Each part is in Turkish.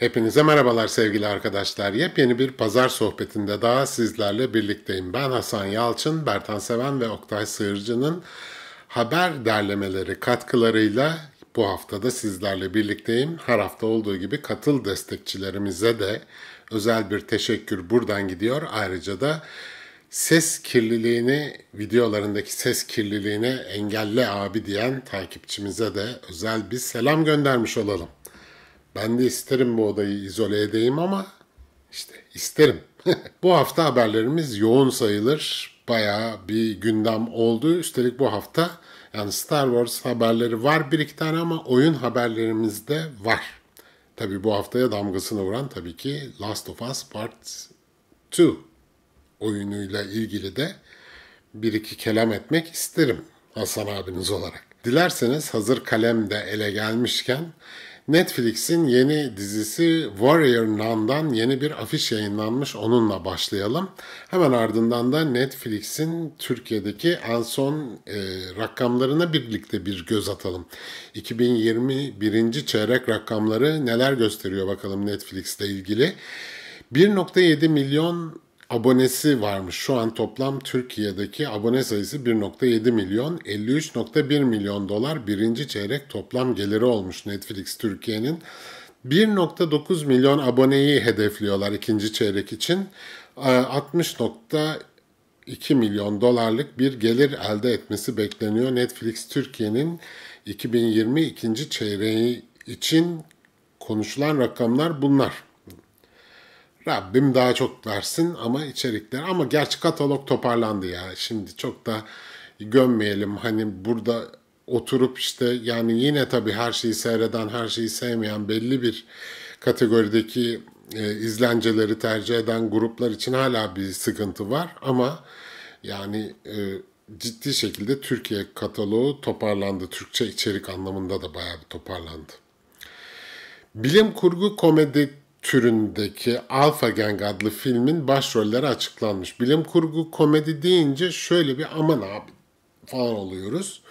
Hepinize merhabalar sevgili arkadaşlar. Yepyeni bir pazar sohbetinde daha sizlerle birlikteyim. Ben Hasan Yalçın, Bertan Seven ve Oktay Sığırcı'nın haber derlemeleri katkılarıyla bu haftada sizlerle birlikteyim. Her hafta olduğu gibi katıl destekçilerimize de özel bir teşekkür buradan gidiyor. Ayrıca da ses kirliliğini, videolarındaki ses kirliliğini engelle abi diyen takipçimize de özel bir selam göndermiş olalım. Ben de isterim bu odayı izole edeyim ama işte isterim. bu hafta haberlerimiz yoğun sayılır. Baya bir gündem oldu. Üstelik bu hafta yani Star Wars haberleri var bir iki tane ama oyun haberlerimiz de var. Tabi bu haftaya damgasını vuran tabii ki Last of Us Part 2 oyunuyla ilgili de bir iki kelam etmek isterim Hasan abiniz olarak. Dilerseniz hazır kalem de ele gelmişken Netflix'in yeni dizisi Warrior Nun'dan yeni bir afiş yayınlanmış. Onunla başlayalım. Hemen ardından da Netflix'in Türkiye'deki en son e, rakamlarına birlikte bir göz atalım. 2021. çeyrek rakamları neler gösteriyor bakalım Netflix'le ilgili. 1.7 milyon abonesi varmış. Şu an toplam Türkiye'deki abone sayısı 1.7 milyon, 53.1 milyon dolar birinci çeyrek toplam geliri olmuş Netflix Türkiye'nin. 1.9 milyon aboneyi hedefliyorlar ikinci çeyrek için. 60.2 ee, milyon dolarlık bir gelir elde etmesi bekleniyor. Netflix Türkiye'nin 2020 ikinci çeyreği için konuşulan rakamlar bunlar. Rabbim daha çok versin ama içerikler ama gerçi katalog toparlandı ya. Şimdi çok da gömmeyelim hani burada oturup işte yani yine tabii her şeyi seyreden, her şeyi sevmeyen belli bir kategorideki e, izlenceleri tercih eden gruplar için hala bir sıkıntı var ama yani e, ciddi şekilde Türkiye kataloğu toparlandı. Türkçe içerik anlamında da bayağı bir toparlandı. Bilim kurgu komedi türündeki Alpha Gang adlı filmin başrolleri açıklanmış. Bilim kurgu komedi deyince şöyle bir aman abi falan oluyoruz.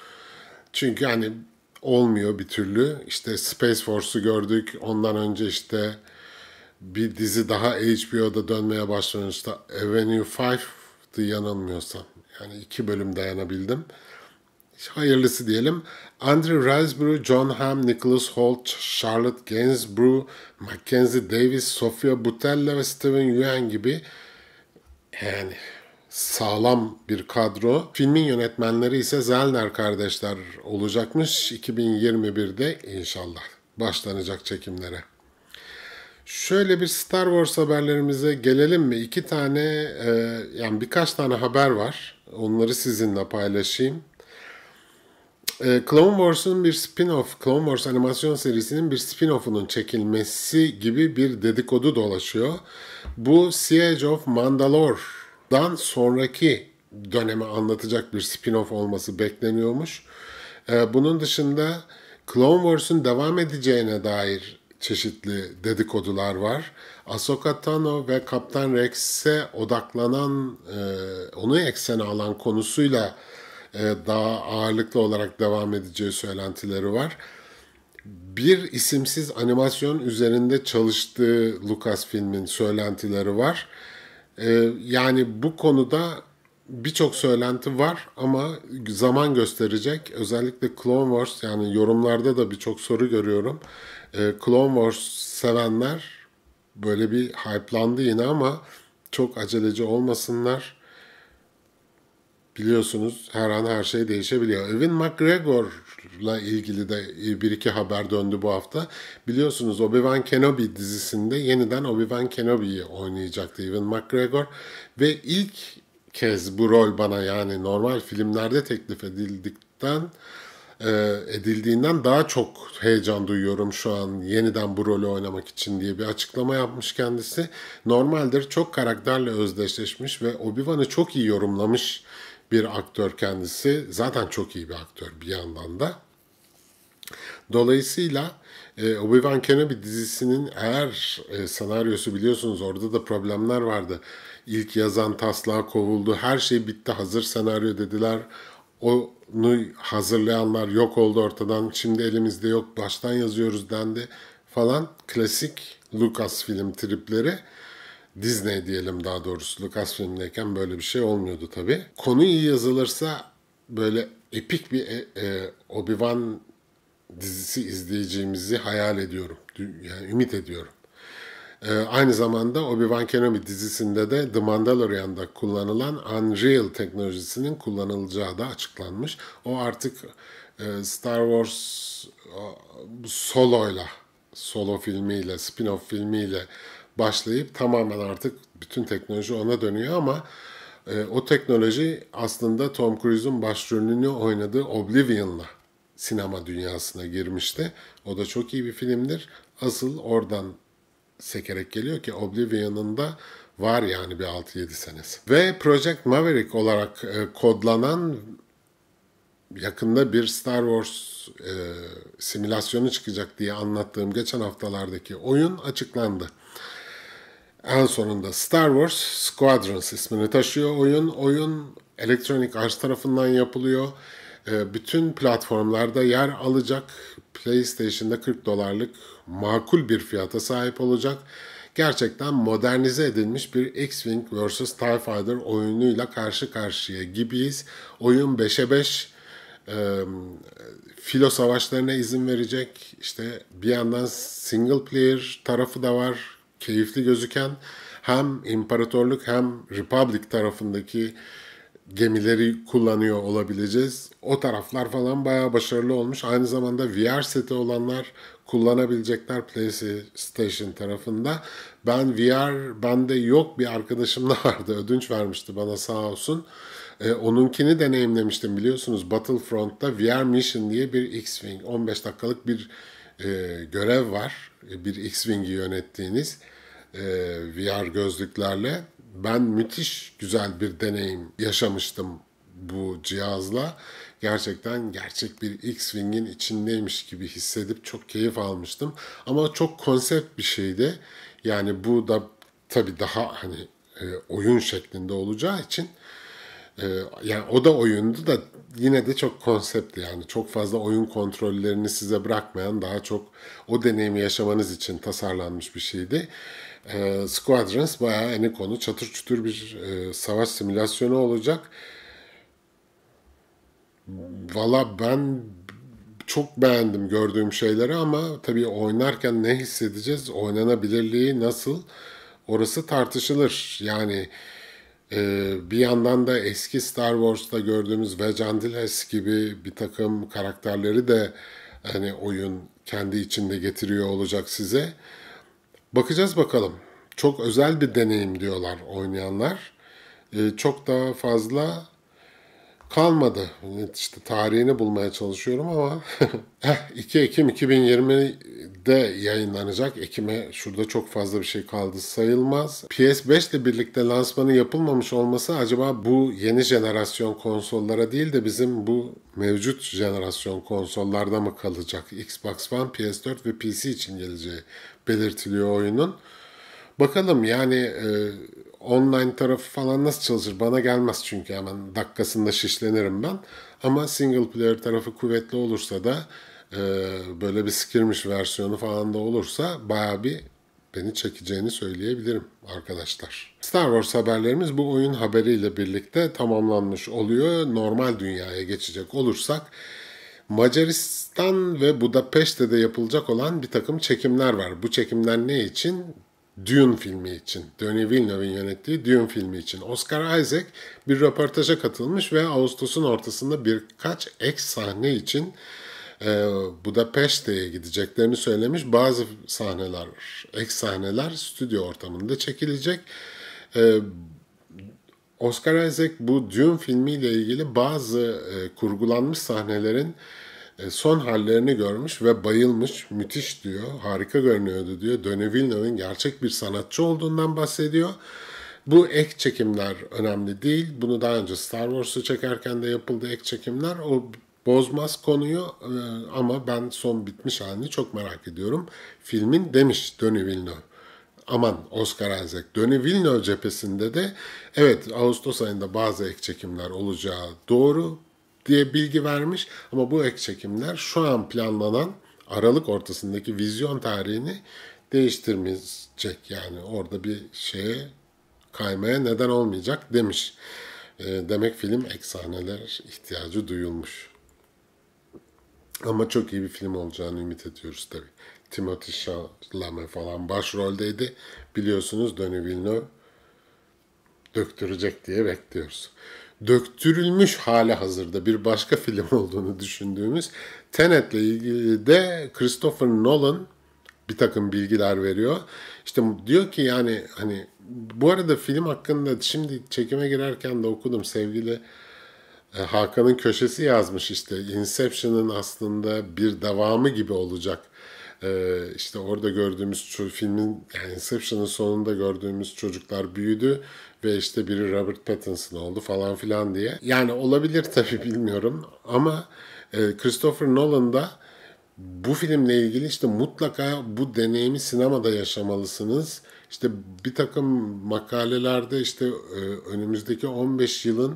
Çünkü hani olmuyor bir türlü. İşte Space Force'u gördük. Ondan önce işte bir dizi daha HBO'da dönmeye başlamıştı. Avenue 5'tı yanılmıyorsam. Yani iki bölüm dayanabildim hayırlısı diyelim. Andrew Riseborough, John Hamm, Nicholas Holt, Charlotte Gainsborough, Mackenzie Davis, Sofia Butella ve Steven Yeun gibi yani sağlam bir kadro. Filmin yönetmenleri ise Zellner kardeşler olacakmış 2021'de inşallah başlanacak çekimlere. Şöyle bir Star Wars haberlerimize gelelim mi? İki tane, e, yani birkaç tane haber var. Onları sizinle paylaşayım. Ee, Clone Wars'un bir spin-off, Clone Wars animasyon serisinin bir spin-off'unun çekilmesi gibi bir dedikodu dolaşıyor. Bu Siege of Mandalore'dan sonraki dönemi anlatacak bir spin-off olması bekleniyormuş. Ee, bunun dışında Clone Wars'un devam edeceğine dair çeşitli dedikodular var. Ahsoka Tano ve Kaptan Rex'e odaklanan, e, onu eksene alan konusuyla e, daha ağırlıklı olarak devam edeceği söylentileri var. Bir isimsiz animasyon üzerinde çalıştığı Lucas filmin söylentileri var. E, yani bu konuda birçok söylenti var ama zaman gösterecek. Özellikle Clone Wars yani yorumlarda da birçok soru görüyorum. E, Clone Wars sevenler böyle bir hype'landı yine ama çok aceleci olmasınlar biliyorsunuz her an her şey değişebiliyor. Evan McGregor'la ilgili de bir iki haber döndü bu hafta. Biliyorsunuz Obi-Wan Kenobi dizisinde yeniden Obi-Wan Kenobi'yi oynayacaktı Evan McGregor. Ve ilk kez bu rol bana yani normal filmlerde teklif edildikten e, edildiğinden daha çok heyecan duyuyorum şu an yeniden bu rolü oynamak için diye bir açıklama yapmış kendisi. Normaldir çok karakterle özdeşleşmiş ve Obi-Wan'ı çok iyi yorumlamış bir aktör kendisi. Zaten çok iyi bir aktör bir yandan da. Dolayısıyla e, Obi-Wan Kenobi dizisinin eğer e, senaryosu biliyorsunuz orada da problemler vardı. İlk yazan taslağa kovuldu. Her şey bitti hazır senaryo dediler. Onu hazırlayanlar yok oldu ortadan. Şimdi elimizde yok baştan yazıyoruz dendi falan. Klasik Lucas film tripleri. Disney diyelim daha doğrusu Lucas Lucasfilm'deyken böyle bir şey olmuyordu tabi Konu iyi yazılırsa böyle epik bir e, e, Obi-Wan dizisi izleyeceğimizi hayal ediyorum. Yani ümit ediyorum. E, aynı zamanda Obi-Wan Kenobi dizisinde de The Mandalorian'da kullanılan Unreal teknolojisinin kullanılacağı da açıklanmış. O artık e, Star Wars e, soloyla, solo filmiyle, spin-off filmiyle başlayıp tamamen artık bütün teknoloji ona dönüyor ama e, o teknoloji aslında Tom Cruise'un başrolünü oynadığı Oblivion'la sinema dünyasına girmişti. O da çok iyi bir filmdir. Asıl oradan sekerek geliyor ki Oblivion'ın da var yani bir 6-7 senesi. Ve Project Maverick olarak e, kodlanan yakında bir Star Wars e, simülasyonu çıkacak diye anlattığım geçen haftalardaki oyun açıklandı. En sonunda Star Wars Squadrons ismini taşıyor oyun. Oyun Electronic Arts tarafından yapılıyor. Ee, bütün platformlarda yer alacak. PlayStation'da 40 dolarlık makul bir fiyata sahip olacak. Gerçekten modernize edilmiş bir X-Wing vs. TIE Fighter oyunuyla karşı karşıya gibiyiz. Oyun 5'e 5 ee, filo savaşlarına izin verecek. İşte bir yandan single player tarafı da var keyifli gözüken hem imparatorluk hem Republic tarafındaki gemileri kullanıyor olabileceğiz. O taraflar falan bayağı başarılı olmuş. Aynı zamanda VR seti olanlar kullanabilecekler PlayStation tarafında. Ben VR bende yok bir arkadaşım da vardı. Ödünç vermişti bana sağ olsun. E, onunkini deneyimlemiştim biliyorsunuz. Battlefront'ta VR Mission diye bir X-Wing 15 dakikalık bir e, görev var. E, bir X-Wing'i yönettiğiniz e, VR gözlüklerle. Ben müthiş güzel bir deneyim yaşamıştım bu cihazla. Gerçekten gerçek bir X-Wing'in içindeymiş gibi hissedip çok keyif almıştım. Ama çok konsept bir şeydi. Yani bu da tabii daha hani e, oyun şeklinde olacağı için e, yani o da oyundu da yine de çok konsept yani çok fazla oyun kontrollerini size bırakmayan daha çok o deneyimi yaşamanız için tasarlanmış bir şeydi. E, Squadrons bayağı eni konu çatır çutur bir e, savaş simülasyonu olacak. Valla ben çok beğendim gördüğüm şeyleri ama tabii oynarken ne hissedeceğiz, oynanabilirliği nasıl orası tartışılır. Yani ee, bir yandan da eski Star Wars'ta gördüğümüz Vejandiles gibi bir takım karakterleri de hani oyun kendi içinde getiriyor olacak size. Bakacağız bakalım. Çok özel bir deneyim diyorlar oynayanlar. Ee, çok daha fazla kalmadı. İşte tarihini bulmaya çalışıyorum ama 2 Ekim 2020'de yayınlanacak. Ekim'e şurada çok fazla bir şey kaldı sayılmaz. PS5 ile birlikte lansmanı yapılmamış olması acaba bu yeni jenerasyon konsollara değil de bizim bu mevcut jenerasyon konsollarda mı kalacak? Xbox One, PS4 ve PC için geleceği belirtiliyor oyunun. Bakalım yani e, online tarafı falan nasıl çalışır bana gelmez çünkü hemen dakikasında şişlenirim ben. Ama single player tarafı kuvvetli olursa da e, böyle bir skirmish versiyonu falan da olursa baya bir beni çekeceğini söyleyebilirim arkadaşlar. Star Wars haberlerimiz bu oyun haberiyle birlikte tamamlanmış oluyor. Normal dünyaya geçecek olursak Macaristan ve de yapılacak olan bir takım çekimler var. Bu çekimler ne için? Dune filmi için, Denis Villeneuve'in yönettiği Dune filmi için Oscar Isaac bir röportaja katılmış ve Ağustos'un ortasında birkaç ek sahne için e, Budapeşte'ye gideceklerini söylemiş. Bazı sahneler, ek sahneler stüdyo ortamında çekilecek. E, Oscar Isaac bu Dune filmiyle ilgili bazı e, kurgulanmış sahnelerin e, son hallerini görmüş ve bayılmış. Müthiş diyor. Harika görünüyordu diyor. Döne Villeneuve'nin gerçek bir sanatçı olduğundan bahsediyor. Bu ek çekimler önemli değil. Bunu daha önce Star Wars'u çekerken de yapıldı ek çekimler. O bozmaz konuyu e, ama ben son bitmiş halini çok merak ediyorum. Filmin demiş Denis Villeneuve aman Oscar Isaac. Döni Villeneuve cephesinde de evet Ağustos ayında bazı ek çekimler olacağı doğru diye bilgi vermiş. Ama bu ek çekimler şu an planlanan Aralık ortasındaki vizyon tarihini değiştirmeyecek. Yani orada bir şeye kaymaya neden olmayacak demiş. Ee, demek film eksaneler ihtiyacı duyulmuş. Ama çok iyi bir film olacağını ümit ediyoruz tabii. Timothy Chalamet falan başroldeydi. Biliyorsunuz Denis Villeneuve döktürecek diye bekliyoruz döktürülmüş hali hazırda bir başka film olduğunu düşündüğümüz Tenet'le ilgili de Christopher Nolan bir takım bilgiler veriyor. İşte diyor ki yani hani bu arada film hakkında şimdi çekime girerken de okudum sevgili e, Hakan'ın köşesi yazmış işte Inception'ın aslında bir devamı gibi olacak. E, işte orada gördüğümüz filmin yani Inception'ın sonunda gördüğümüz çocuklar büyüdü ve işte biri Robert Pattinson oldu falan filan diye. Yani olabilir tabii bilmiyorum ama e, Christopher Nolan da bu filmle ilgili işte mutlaka bu deneyimi sinemada yaşamalısınız. İşte bir takım makalelerde işte e, önümüzdeki 15 yılın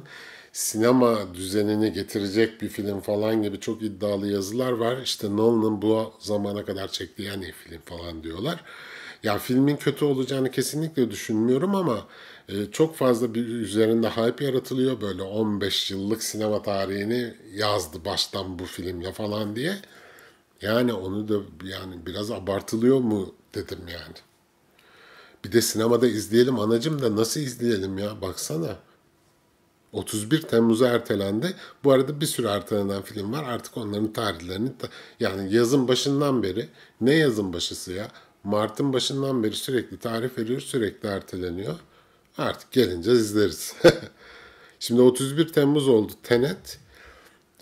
sinema düzenini getirecek bir film falan gibi çok iddialı yazılar var. İşte Nolan'ın bu zamana kadar çektiği en iyi film falan diyorlar. Ya filmin kötü olacağını kesinlikle düşünmüyorum ama e, çok fazla bir üzerinde hype yaratılıyor böyle 15 yıllık sinema tarihini yazdı baştan bu filmle falan diye. Yani onu da yani biraz abartılıyor mu dedim yani. Bir de sinemada izleyelim anacım da nasıl izleyelim ya baksana. 31 Temmuz'a ertelendi. Bu arada bir sürü ertelenen film var. Artık onların tarihlerini yani yazın başından beri ne yazın başısı ya? Mart'ın başından beri sürekli tarih veriyor, sürekli erteleniyor. Artık gelince izleriz. Şimdi 31 Temmuz oldu Tenet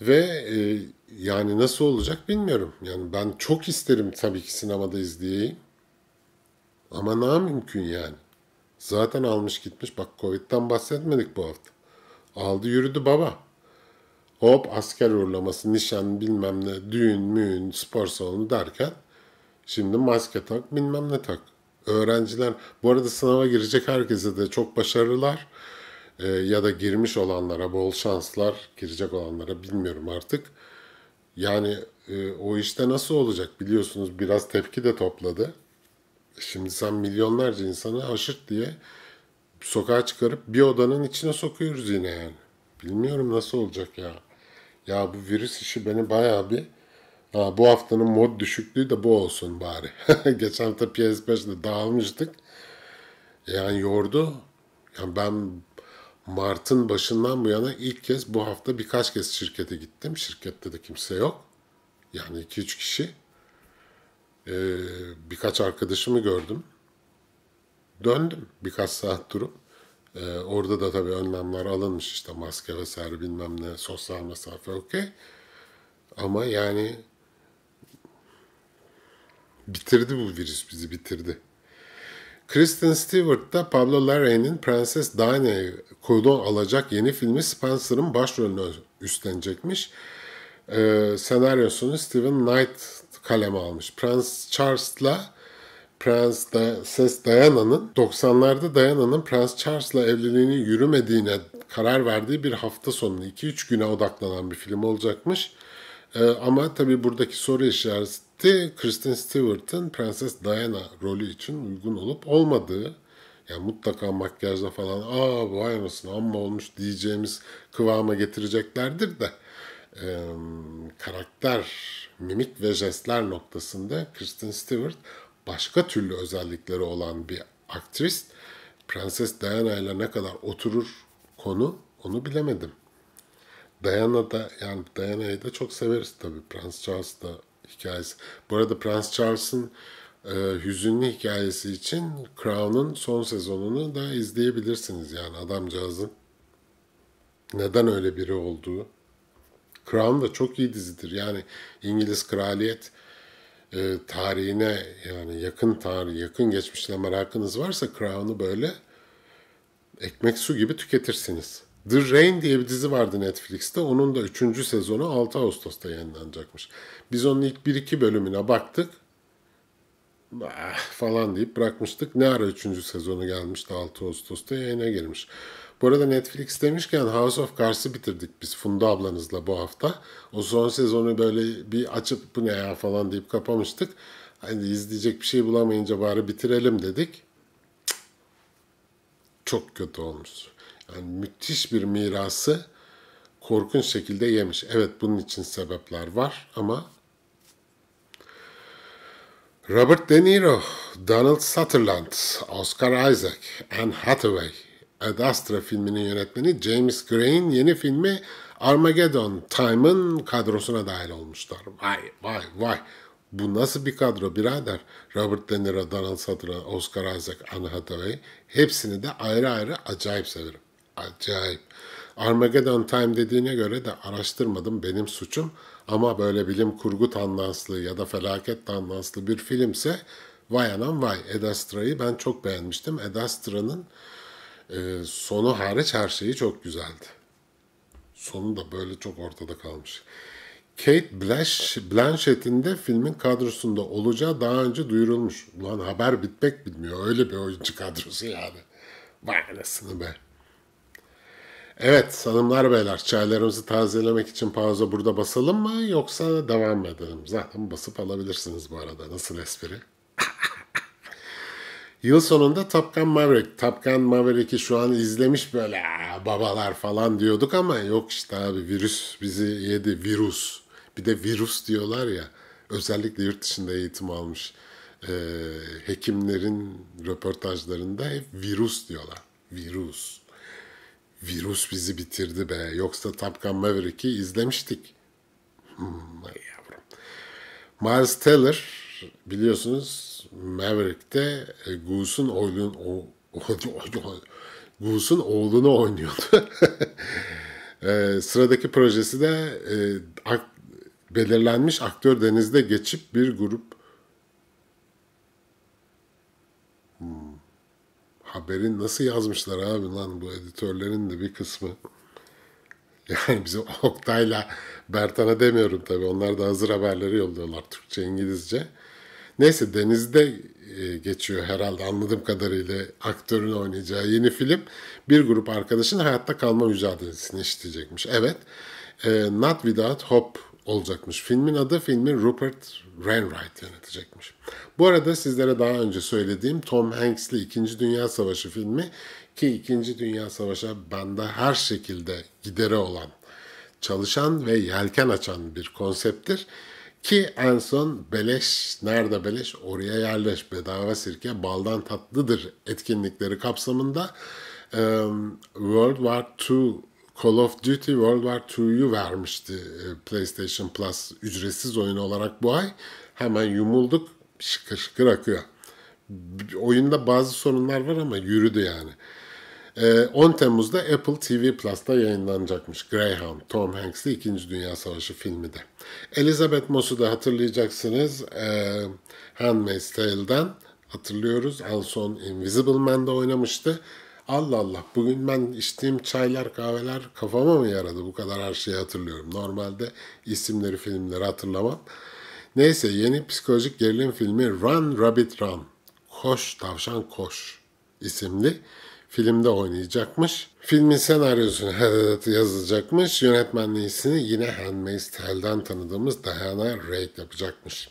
ve e, yani nasıl olacak bilmiyorum. Yani ben çok isterim tabii ki sinemada izleyeyim. Ama ne mümkün yani. Zaten almış gitmiş. Bak Covid'den bahsetmedik bu hafta. Aldı yürüdü baba. Hop asker uğurlaması, nişan bilmem ne, düğün, müğün, spor salonu derken şimdi maske tak bilmem ne tak öğrenciler bu arada sınava girecek herkese de çok başarılar. e, ya da girmiş olanlara bol şanslar girecek olanlara bilmiyorum artık. Yani e, o işte nasıl olacak biliyorsunuz biraz tepki de topladı. Şimdi sen milyonlarca insanı haşırt diye sokağa çıkarıp bir odanın içine sokuyoruz yine yani. Bilmiyorum nasıl olacak ya. Ya bu virüs işi beni bayağı bir Aa, bu haftanın mod düşüklüğü de bu olsun bari. Geçen hafta PS5'de dağılmıştık. Yani yordu. Yani ben Mart'ın başından bu yana ilk kez bu hafta birkaç kez şirkete gittim. Şirkette de kimse yok. Yani 2-3 kişi. Ee, birkaç arkadaşımı gördüm. Döndüm birkaç saat durup. Ee, orada da tabii önlemler alınmış işte maske vesaire bilmem ne sosyal mesafe okey. Ama yani bitirdi bu virüs bizi bitirdi. Kristen Stewart da Pablo Larraín'in Prenses Diana'yı kolon alacak yeni filmi Spencer'ın başrolünü üstlenecekmiş. Ee, senaryosunu Steven Knight kaleme almış. Prens Charles'la Prens Prenses Diana'nın 90'larda Diana'nın Prens Charles'la evliliğini yürümediğine karar verdiği bir hafta sonu 2-3 güne odaklanan bir film olacakmış. Ee, ama tabii buradaki soru işareti konsepti Kristen Stewart'ın Prenses Diana rolü için uygun olup olmadığı yani mutlaka makyajla falan aa vay anasını amma olmuş diyeceğimiz kıvama getireceklerdir de e, karakter, mimik ve jestler noktasında Kristen Stewart başka türlü özellikleri olan bir aktris. Prenses Diana ile ne kadar oturur konu onu bilemedim. Diana da yani Diana'yı da çok severiz tabii. Prens Charles da hikayesi. Bu arada Prince Charles'ın e, hüzünlü hikayesi için Crown'un son sezonunu da izleyebilirsiniz. Yani adamcağızın neden öyle biri olduğu. Crown da çok iyi dizidir. Yani İngiliz kraliyet e, tarihine yani yakın tarih, yakın geçmişine merakınız varsa Crown'u böyle ekmek su gibi tüketirsiniz. The Rain diye bir dizi vardı Netflix'te. Onun da 3. sezonu 6 Ağustos'ta yayınlanacakmış. Biz onun ilk 1-2 bölümüne baktık. Ah, falan deyip bırakmıştık. Ne ara 3. sezonu gelmişti 6 Ağustos'ta yayına girmiş. Bu arada Netflix demişken House of Cards'ı bitirdik biz Funda ablanızla bu hafta. O son sezonu böyle bir açıp bu ne ya falan deyip kapamıştık. Hani izleyecek bir şey bulamayınca bari bitirelim dedik. Çok kötü olmuş. Yani müthiş bir mirası korkunç şekilde yemiş. Evet bunun için sebepler var ama Robert De Niro, Donald Sutherland, Oscar Isaac, Anne Hathaway, Ad Astra filminin yönetmeni James Gray'in yeni filmi Armageddon Time'ın kadrosuna dahil olmuşlar. Vay vay vay. Bu nasıl bir kadro birader? Robert De Niro, Donald Sutherland, Oscar Isaac, Anne Hathaway hepsini de ayrı ayrı acayip severim. Acayip. Armageddon Time dediğine göre de araştırmadım benim suçum ama böyle bilim kurgu tandanslı ya da felaket tandanslı bir filmse vay anam vay. Ed Astra'yı ben çok beğenmiştim. Ed Astra'nın e, sonu hariç her şeyi çok güzeldi. Sonu da böyle çok ortada kalmış. Kate Blanchett'in de filmin kadrosunda olacağı daha önce duyurulmuş. Ulan haber bitmek bilmiyor. Öyle bir oyuncu kadrosu yani. Vay anasını be. Evet hanımlar beyler çaylarımızı tazelemek için pauza burada basalım mı yoksa devam edelim? Zaten basıp alabilirsiniz bu arada. Nasıl espri? Yıl sonunda Top Gun Maverick. Top Gun Maverick'i şu an izlemiş böyle babalar falan diyorduk ama yok işte abi virüs bizi yedi. Virüs. Bir de virüs diyorlar ya. Özellikle yurt dışında eğitim almış e, hekimlerin röportajlarında hep virüs diyorlar. Virüs. Virüs bizi bitirdi be. Yoksa Top Gun Maverick'i izlemiştik. Hmm, ay yavrum. Miles Teller biliyorsunuz Maverick'te e, Goose'un oğlunu, o, Goose'un oğlunu oynuyordu. e, sıradaki projesi de e, ak, belirlenmiş aktör denizde geçip bir grup haberin nasıl yazmışlar abi lan bu editörlerin de bir kısmı. Yani bize Oktay'la Bertan'a demiyorum tabii. Onlar da hazır haberleri yolluyorlar Türkçe, İngilizce. Neyse denizde e, geçiyor herhalde anladığım kadarıyla aktörün oynayacağı yeni film bir grup arkadaşın hayatta kalma mücadelesini işleyecekmiş. Evet, e, Not Without Hope olacakmış. Filmin adı filmi Rupert Wainwright yönetecekmiş. Bu arada sizlere daha önce söylediğim Tom Hanks'li İkinci Dünya Savaşı filmi ki İkinci Dünya Savaşı bende her şekilde gideri olan, çalışan ve yelken açan bir konsepttir. Ki en son beleş, nerede beleş oraya yerleş, bedava sirke baldan tatlıdır etkinlikleri kapsamında World War II Call of Duty World War 2'yu vermişti e, PlayStation Plus ücretsiz oyun olarak bu ay. Hemen yumulduk şıkır şıkır akıyor. Oyunda bazı sorunlar var ama yürüdü yani. 10 e, Temmuz'da Apple TV Plus'ta yayınlanacakmış Greyhound, Tom Hanks'li İkinci Dünya Savaşı filmi de. Elizabeth Moss'u da hatırlayacaksınız e, Handmaid's Tale'den hatırlıyoruz. En son Invisible Man'da oynamıştı. Allah Allah bugün ben içtiğim çaylar kahveler kafama mı yaradı bu kadar her şeyi hatırlıyorum. Normalde isimleri filmleri hatırlamam. Neyse yeni psikolojik gerilim filmi Run Rabbit Run Koş Tavşan Koş isimli filmde oynayacakmış. Filmin senaryosunu Hedat yazacakmış. Yönetmenliğini yine Handmaid's Tale'den tanıdığımız Diana Reid yapacakmış.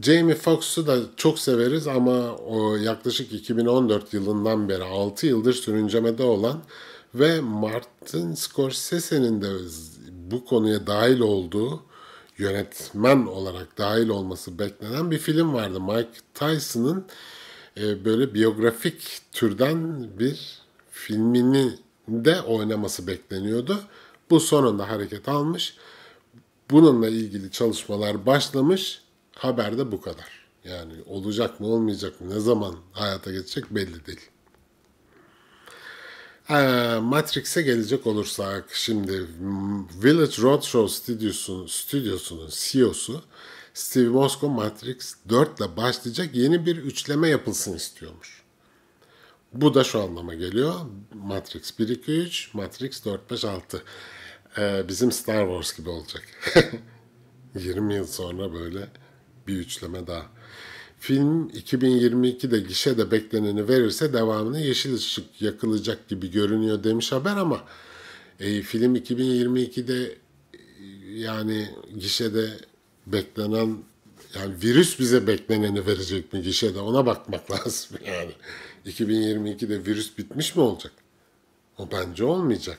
Jamie Foxx'u da çok severiz ama o yaklaşık 2014 yılından beri 6 yıldır sürüncemede olan ve Martin Scorsese'nin de bu konuya dahil olduğu yönetmen olarak dahil olması beklenen bir film vardı. Mike Tyson'ın e, böyle biyografik türden bir filmini de oynaması bekleniyordu. Bu sonunda hareket almış. Bununla ilgili çalışmalar başlamış Haberde bu kadar. Yani olacak mı olmayacak mı ne zaman hayata geçecek belli değil. Ee, Matrix'e gelecek olursak şimdi Village Roadshow stüdyosunun, stüdyosunun CEO'su Steve Mosko Matrix 4 ile başlayacak yeni bir üçleme yapılsın istiyormuş. Bu da şu anlama geliyor. Matrix 1, 2, 3, Matrix 4, 5, 6. Ee, bizim Star Wars gibi olacak. 20 yıl sonra böyle bir üçleme daha. Film 2022'de gişede bekleneni verirse devamını yeşil ışık yakılacak gibi görünüyor demiş haber ama e, film 2022'de e, yani gişede beklenen yani virüs bize bekleneni verecek mi gişede ona bakmak lazım yani. 2022'de virüs bitmiş mi olacak? O bence olmayacak.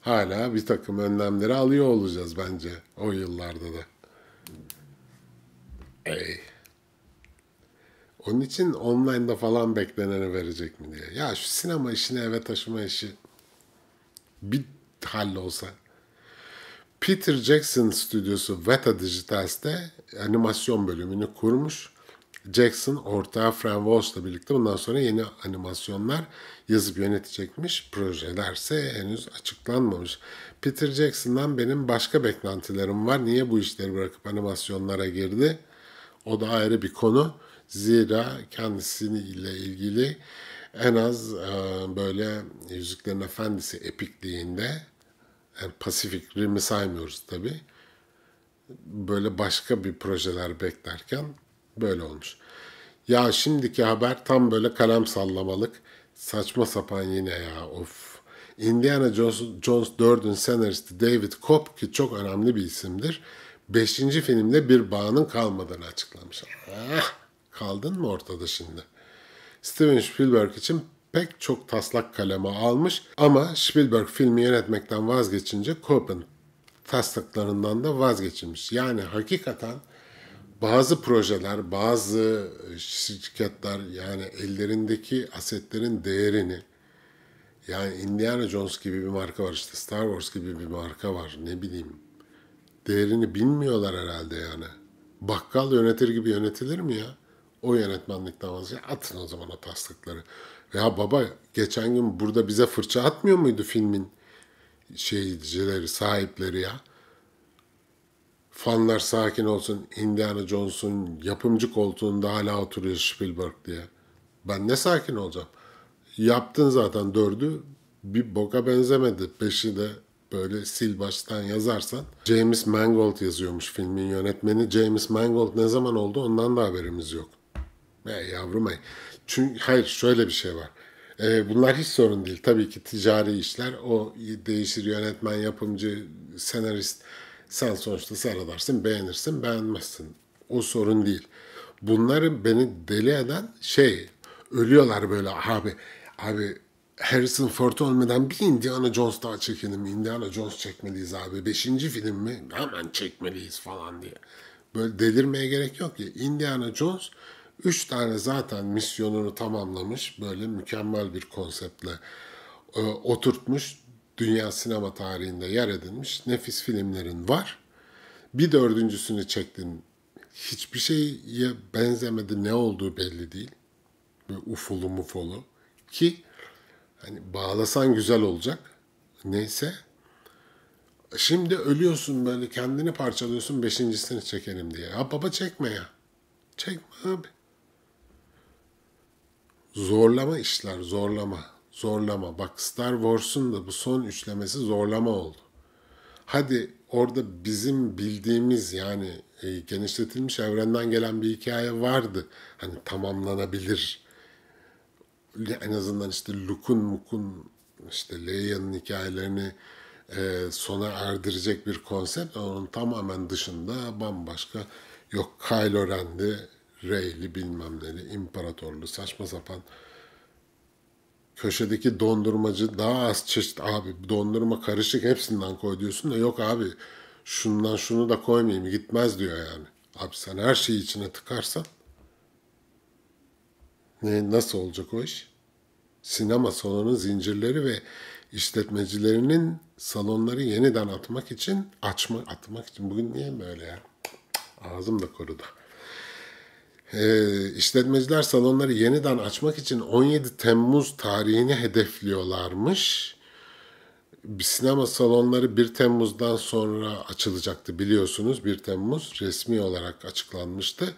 Hala bir takım önlemleri alıyor olacağız bence o yıllarda da. Ey. Onun için online'da falan beklenene verecek mi diye. Ya şu sinema işini eve taşıma işi bir olsa. Peter Jackson stüdyosu Veta Digitals'te animasyon bölümünü kurmuş. Jackson ortağı Fran Walsh'la birlikte bundan sonra yeni animasyonlar yazıp yönetecekmiş. Projelerse henüz açıklanmamış. Peter Jackson'dan benim başka beklentilerim var. Niye bu işleri bırakıp animasyonlara girdi? O da ayrı bir konu. Zira kendisini ilgili en az e, böyle Yüzüklerin Efendisi epikliğinde yani Pacific Rim'i saymıyoruz tabi. Böyle başka bir projeler beklerken böyle olmuş. Ya şimdiki haber tam böyle kalem sallamalık. Saçma sapan yine ya of. Indiana Jones, Jones 4'ün senaristi David Kopp ki çok önemli bir isimdir Beşinci filmde bir bağının kalmadığını açıklamış. Ah, kaldın mı ortada şimdi? Steven Spielberg için pek çok taslak kaleme almış ama Spielberg filmi yönetmekten vazgeçince Copen taslaklarından da vazgeçilmiş. Yani hakikaten bazı projeler, bazı e, şirketler yani ellerindeki asetlerin değerini yani Indiana Jones gibi bir marka var işte Star Wars gibi bir marka var ne bileyim değerini bilmiyorlar herhalde yani. Bakkal yönetir gibi yönetilir mi ya? O yönetmenlikten vazgeç. Atın o zaman o taslıkları. Ya baba geçen gün burada bize fırça atmıyor muydu filmin şeycileri, sahipleri ya? Fanlar sakin olsun, Indiana Jones'un yapımcı koltuğunda hala oturuyor Spielberg diye. Ben ne sakin olacağım? Yaptın zaten dördü, bir boka benzemedi. Beşi de böyle sil baştan yazarsan James Mangold yazıyormuş filmin yönetmeni. James Mangold ne zaman oldu ondan da haberimiz yok. Ey yavrum ey. Çünkü hayır şöyle bir şey var. Ee, bunlar hiç sorun değil. Tabii ki ticari işler. O değişir yönetmen, yapımcı, senarist. Sen sonuçta seyredersin, beğenirsin, beğenmezsin. O sorun değil. Bunları beni deli eden şey ölüyorlar böyle abi abi Harrison Ford olmadan bir Indiana Jones daha çekelim. Indiana Jones çekmeliyiz abi. Beşinci film mi? Hemen çekmeliyiz falan diye. Böyle delirmeye gerek yok ki. Indiana Jones üç tane zaten misyonunu tamamlamış. Böyle mükemmel bir konseptle e, oturtmuş. Dünya sinema tarihinde yer edinmiş. Nefis filmlerin var. Bir dördüncüsünü çektin. Hiçbir şeye benzemedi. Ne olduğu belli değil. Böyle ufulu mufulu. Ki Hani bağlasan güzel olacak. Neyse. Şimdi ölüyorsun böyle kendini parçalıyorsun beşincisini çekelim diye. Ya baba çekme ya. Çekme abi. Zorlama işler zorlama. Zorlama. Bak Star Wars'un da bu son üçlemesi zorlama oldu. Hadi orada bizim bildiğimiz yani e, genişletilmiş evrenden gelen bir hikaye vardı. Hani tamamlanabilir en azından işte Luke'un Muk'un işte Leia'nın hikayelerini e, sona erdirecek bir konsept onun tamamen dışında bambaşka yok Kylo Ren'di Rey'li bilmem neli imparatorlu saçma sapan köşedeki dondurmacı daha az çeşit abi dondurma karışık hepsinden koy diyorsun da yok abi şundan şunu da koymayayım gitmez diyor yani. Abi sen her şeyi içine tıkarsan ne, nasıl olacak o iş? Sinema salonu zincirleri ve işletmecilerinin salonları yeniden atmak için açma atmak için bugün niye böyle ya? Ağzım da kurudu. Ee, İşletmeciler salonları yeniden açmak için 17 Temmuz tarihini hedefliyorlarmış. Sinema salonları 1 Temmuz'dan sonra açılacaktı biliyorsunuz. 1 Temmuz resmi olarak açıklanmıştı.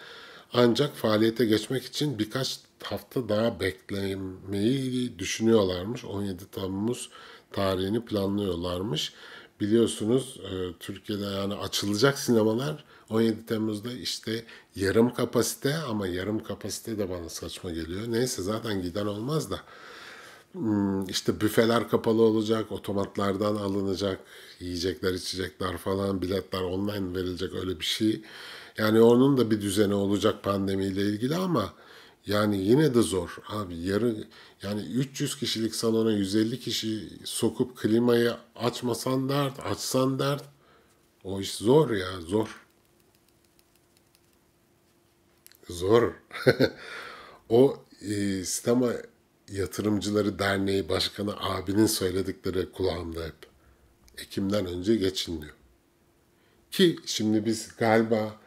Ancak faaliyete geçmek için birkaç hafta daha beklemeyi düşünüyorlarmış. 17 Temmuz tarihini planlıyorlarmış. Biliyorsunuz e, Türkiye'de yani açılacak sinemalar 17 Temmuz'da işte yarım kapasite ama yarım kapasite de bana saçma geliyor. Neyse zaten giden olmaz da hmm, işte büfeler kapalı olacak, otomatlardan alınacak yiyecekler, içecekler falan, biletler online verilecek öyle bir şey. Yani onun da bir düzeni olacak pandemiyle ilgili ama yani yine de zor abi yarı yani 300 kişilik salona 150 kişi sokup klimayı açmasan dert, açsan dert. O iş zor ya, zor. Zor. o e, sinema yatırımcıları derneği başkanı abinin söyledikleri kulağımda hep. Ekim'den önce geçin diyor. Ki şimdi biz galiba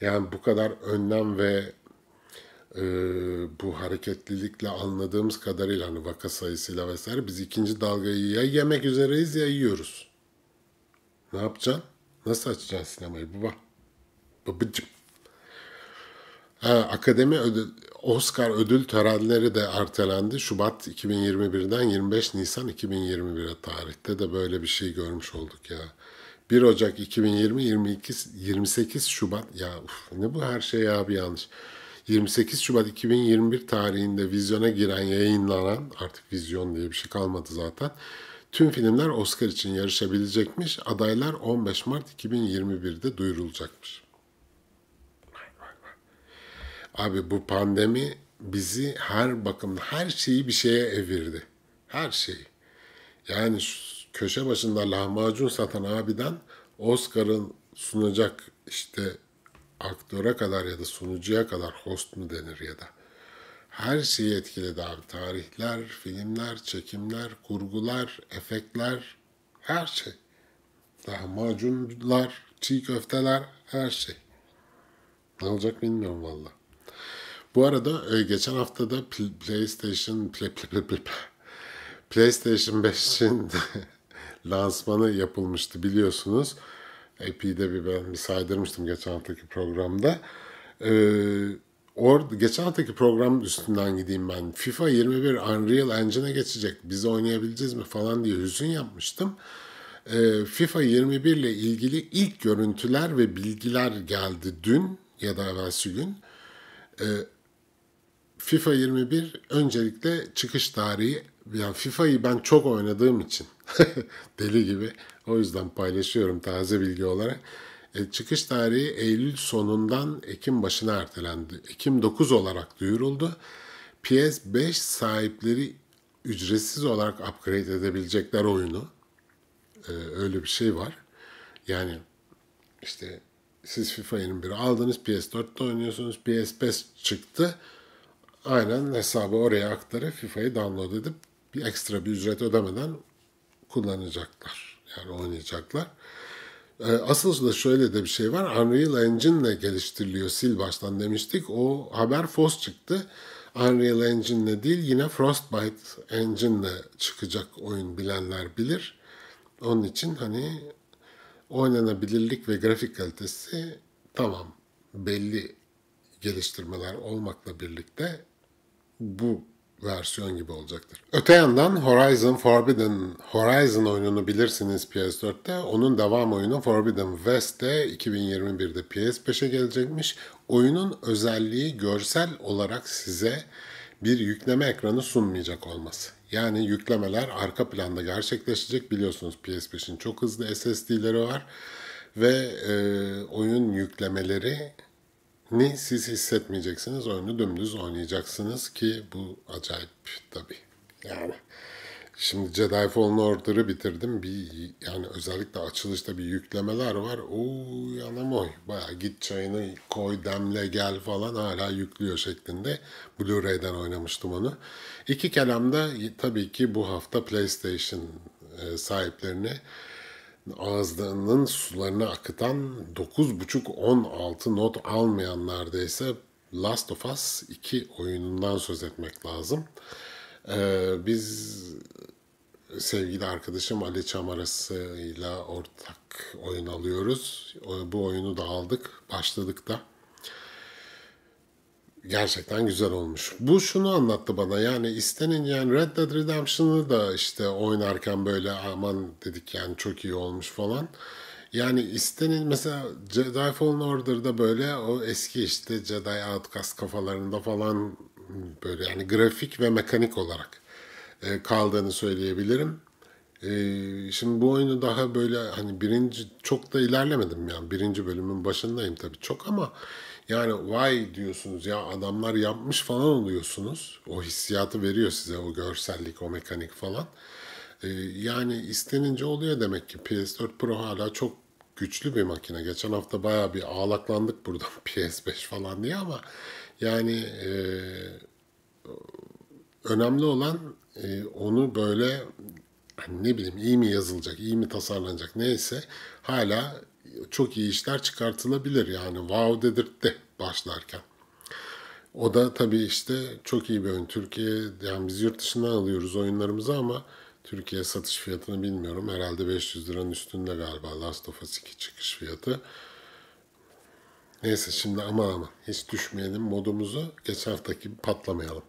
yani bu kadar önlem ve e, bu hareketlilikle anladığımız kadarıyla hani vaka sayısıyla vesaire biz ikinci dalgayı ya yemek üzereyiz ya yiyoruz. Ne yapacaksın? Nasıl açacaksın sinemayı baba? Babacım. Ha, akademi ödül, Oscar ödül törenleri de ertelendi. Şubat 2021'den 25 Nisan 2021'e tarihte de böyle bir şey görmüş olduk ya. 1 Ocak 2020, 22, 28 Şubat. Ya uf, ne bu her şey ya bir yanlış. 28 Şubat 2021 tarihinde vizyona giren, yayınlanan, artık vizyon diye bir şey kalmadı zaten. Tüm filmler Oscar için yarışabilecekmiş. Adaylar 15 Mart 2021'de duyurulacakmış. Abi bu pandemi bizi her bakımda her şeyi bir şeye evirdi. Her şeyi. Yani köşe başında lahmacun satan abiden Oscar'ın sunacak işte aktöre kadar ya da sunucuya kadar host mu denir ya da. Her şeyi etkiledi abi. Tarihler, filmler, çekimler, kurgular, efektler, her şey. Daha macunlar, çiğ köfteler, her şey. Ne olacak bilmiyorum valla. Bu arada e, geçen hafta da PlayStation play, play, play, PlayStation 5'in lansmanı yapılmıştı biliyorsunuz. Epey'de bir ben bir saydırmıştım geçen haftaki programda. Ee, or, geçen haftaki program üstünden gideyim ben. FIFA 21 Unreal Engine'e geçecek. Biz oynayabileceğiz mi falan diye hüzün yapmıştım. Ee, FIFA 21 ile ilgili ilk görüntüler ve bilgiler geldi dün ya da evvelsi gün. Ee, FIFA 21 öncelikle çıkış tarihi ya FIFA'yı ben çok oynadığım için deli gibi o yüzden paylaşıyorum taze bilgi olarak. E, çıkış tarihi Eylül sonundan Ekim başına ertelendi. Ekim 9 olarak duyuruldu. PS5 sahipleri ücretsiz olarak upgrade edebilecekler oyunu. E, öyle bir şey var. Yani işte siz FIFA 21 aldınız, PS4'te oynuyorsunuz, PS5 çıktı. Aynen hesabı oraya aktarıp FIFA'yı download edip bir ekstra bir ücret ödemeden kullanacaklar. Yani oynayacaklar. Ee, asıl da şöyle de bir şey var. Unreal Engine ile geliştiriliyor sil baştan demiştik. O haber FOS çıktı. Unreal Engine ile değil yine Frostbite Engine ile çıkacak oyun bilenler bilir. Onun için hani oynanabilirlik ve grafik kalitesi tamam belli geliştirmeler olmakla birlikte bu versiyon gibi olacaktır. Öte yandan Horizon Forbidden Horizon oyununu bilirsiniz PS4'te. Onun devam oyunu Forbidden West de 2021'de PS5'e gelecekmiş. Oyunun özelliği görsel olarak size bir yükleme ekranı sunmayacak olması. Yani yüklemeler arka planda gerçekleşecek. Biliyorsunuz PS5'in çok hızlı SSD'leri var ve e, oyun yüklemeleri ni siz hissetmeyeceksiniz. Oyunu dümdüz oynayacaksınız ki bu acayip tabi Yani şimdi Jedi Fallen Order'ı bitirdim. Bir yani özellikle açılışta bir yüklemeler var. Oo yanamoy. Baya git çayını koy demle gel falan hala yüklüyor şeklinde. Blu-ray'den oynamıştım onu. İki kelamda tabii ki bu hafta PlayStation e, sahiplerine ağızlarının sularını akıtan 9,5-16 not almayan neredeyse Last of Us 2 oyunundan söz etmek lazım. Ee, biz sevgili arkadaşım Ali Çamarası ile ortak oyun alıyoruz. Ee, bu oyunu da aldık, başladık da. Gerçekten güzel olmuş. Bu şunu anlattı bana yani istenin yani Red Dead Redemption'ı da işte oynarken böyle aman dedik yani çok iyi olmuş falan. Yani istenin mesela Jedi Fallen Order'da böyle o eski işte Jedi Outcast kafalarında falan böyle yani grafik ve mekanik olarak e, kaldığını söyleyebilirim. Ee, şimdi bu oyunu daha böyle hani birinci çok da ilerlemedim yani birinci bölümün başındayım tabii çok ama yani vay diyorsunuz ya adamlar yapmış falan oluyorsunuz. O hissiyatı veriyor size o görsellik, o mekanik falan. Ee, yani istenince oluyor demek ki PS4 Pro hala çok güçlü bir makine. Geçen hafta baya bir ağlaklandık buradan PS5 falan diye ama yani e, önemli olan e, onu böyle ne bileyim iyi mi yazılacak, iyi mi tasarlanacak neyse hala çok iyi işler çıkartılabilir. Yani wow dedirtti başlarken. O da tabii işte çok iyi bir oyun. Türkiye, yani biz yurt dışından alıyoruz oyunlarımızı ama Türkiye satış fiyatını bilmiyorum. Herhalde 500 liranın üstünde galiba Last of Us 2 çıkış fiyatı. Neyse şimdi ama ama hiç düşmeyelim modumuzu. Geçen haftaki patlamayalım.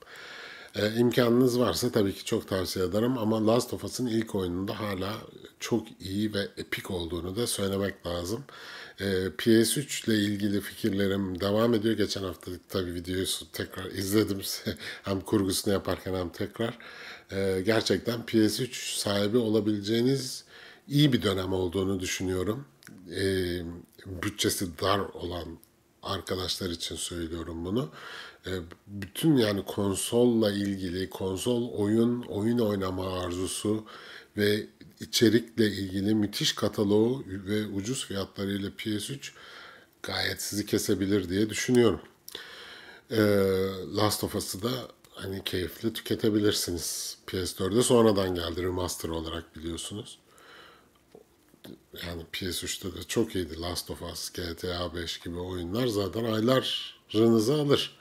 E, imkanınız varsa tabii ki çok tavsiye ederim ama Last of Us'ın ilk oyununda hala çok iyi ve epik olduğunu da söylemek lazım. E, PS3 ile ilgili fikirlerim devam ediyor. Geçen hafta tabii videoyu tekrar izledim. hem kurgusunu yaparken hem tekrar. E, gerçekten PS3 sahibi olabileceğiniz iyi bir dönem olduğunu düşünüyorum. E, bütçesi dar olan arkadaşlar için söylüyorum bunu. E, bütün yani konsolla ilgili konsol oyun, oyun oynama arzusu ve içerikle ilgili müthiş kataloğu ve ucuz fiyatlarıyla PS3 gayet sizi kesebilir diye düşünüyorum. E, Last of Us'ı da hani keyifli tüketebilirsiniz. PS4'de sonradan geldi remaster olarak biliyorsunuz. Yani PS3'te de çok iyiydi Last of Us, GTA 5 gibi oyunlar zaten aylarınızı alır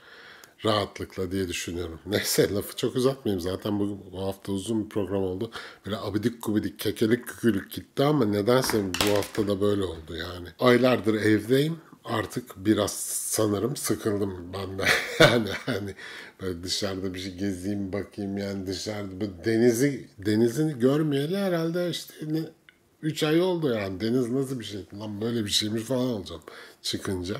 rahatlıkla diye düşünüyorum. Neyse lafı çok uzatmayayım. Zaten bu, bu hafta uzun bir program oldu. Böyle abidik gubidik kekelik kükülük gitti ama nedense bu hafta da böyle oldu yani. Aylardır evdeyim. Artık biraz sanırım sıkıldım ben de. yani hani böyle dışarıda bir şey gezeyim bakayım yani dışarıda bu denizi denizini görmeyeli herhalde işte ne, 3 ay oldu yani deniz nasıl bir şey lan böyle bir şeymiş falan olacağım çıkınca.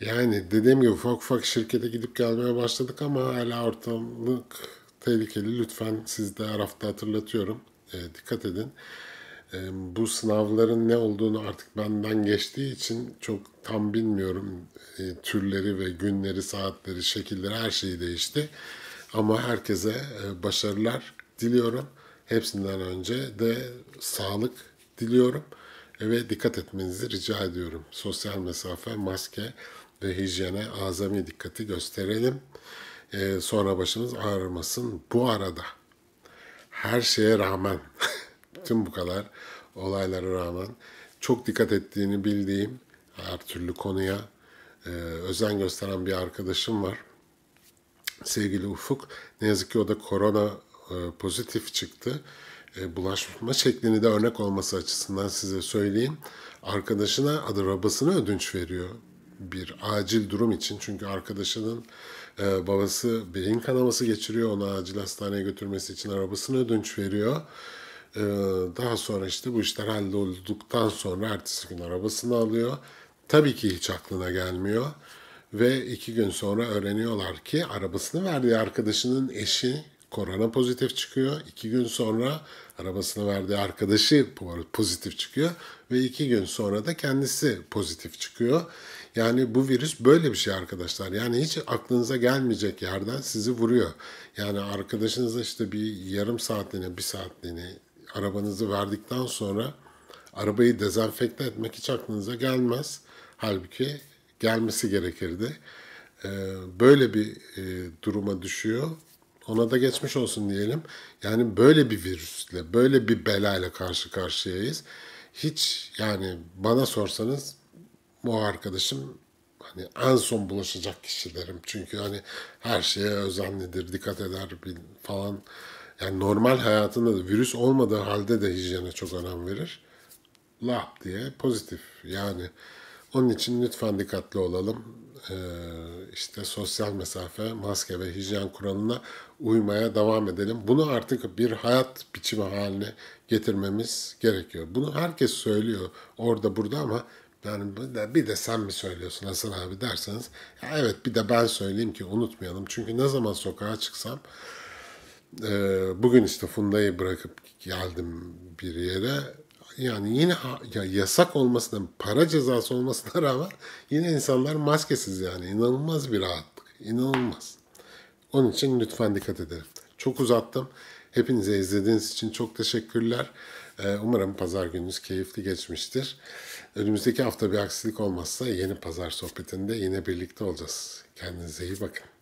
Yani dediğim gibi ufak ufak şirkete gidip gelmeye başladık ama hala ortalık tehlikeli. Lütfen siz de her hafta hatırlatıyorum. E, dikkat edin. E, bu sınavların ne olduğunu artık benden geçtiği için çok tam bilmiyorum. E, türleri ve günleri, saatleri, şekilleri her şeyi değişti. Ama herkese e, başarılar diliyorum. Hepsinden önce de sağlık diliyorum. Ve dikkat etmenizi rica ediyorum. Sosyal mesafe, maske, ve hijyene azami dikkati gösterelim. E, sonra başımız ağrımasın. Bu arada her şeye rağmen, tüm bu kadar olaylara rağmen çok dikkat ettiğini bildiğim her türlü konuya e, özen gösteren bir arkadaşım var. Sevgili Ufuk, ne yazık ki o da korona e, pozitif çıktı. E, bulaşma şeklini de örnek olması açısından size söyleyeyim. Arkadaşına adı rabasını ödünç veriyor bir acil durum için. Çünkü arkadaşının e, babası beyin kanaması geçiriyor. Onu acil hastaneye götürmesi için arabasını ödünç veriyor. E, daha sonra işte bu işler hallolduktan sonra ertesi gün arabasını alıyor. Tabii ki hiç aklına gelmiyor. Ve iki gün sonra öğreniyorlar ki arabasını verdiği arkadaşının eşi korona pozitif çıkıyor. İki gün sonra arabasını verdiği arkadaşı pozitif çıkıyor. Ve iki gün sonra da kendisi pozitif çıkıyor. Yani bu virüs böyle bir şey arkadaşlar. Yani hiç aklınıza gelmeyecek yerden sizi vuruyor. Yani arkadaşınıza işte bir yarım saatliğine, bir saatliğine arabanızı verdikten sonra arabayı dezenfekte etmek hiç aklınıza gelmez. Halbuki gelmesi gerekirdi. Ee, böyle bir e, duruma düşüyor. Ona da geçmiş olsun diyelim. Yani böyle bir virüsle, böyle bir belayla karşı karşıyayız. Hiç yani bana sorsanız bu arkadaşım hani en son bulaşacak kişilerim. Çünkü hani her şeye özenlidir, dikkat eder falan. Yani normal hayatında da virüs olmadığı halde de hijyene çok önem verir. Lap diye pozitif. Yani onun için lütfen dikkatli olalım. Ee, işte sosyal mesafe, maske ve hijyen kuralına uymaya devam edelim. Bunu artık bir hayat biçimi haline getirmemiz gerekiyor. Bunu herkes söylüyor orada burada ama yani bir de sen mi söylüyorsun Hasan abi derseniz ya evet bir de ben söyleyeyim ki unutmayalım. Çünkü ne zaman sokağa çıksam e, bugün işte Funda'yı bırakıp geldim bir yere yani yine ya yasak olmasına para cezası olmasına rağmen yine insanlar maskesiz yani inanılmaz bir rahatlık inanılmaz. Onun için lütfen dikkat edelim. Çok uzattım. Hepinize izlediğiniz için çok teşekkürler. E, umarım pazar gününüz keyifli geçmiştir. Önümüzdeki hafta bir aksilik olmazsa yeni pazar sohbetinde yine birlikte olacağız. Kendinize iyi bakın.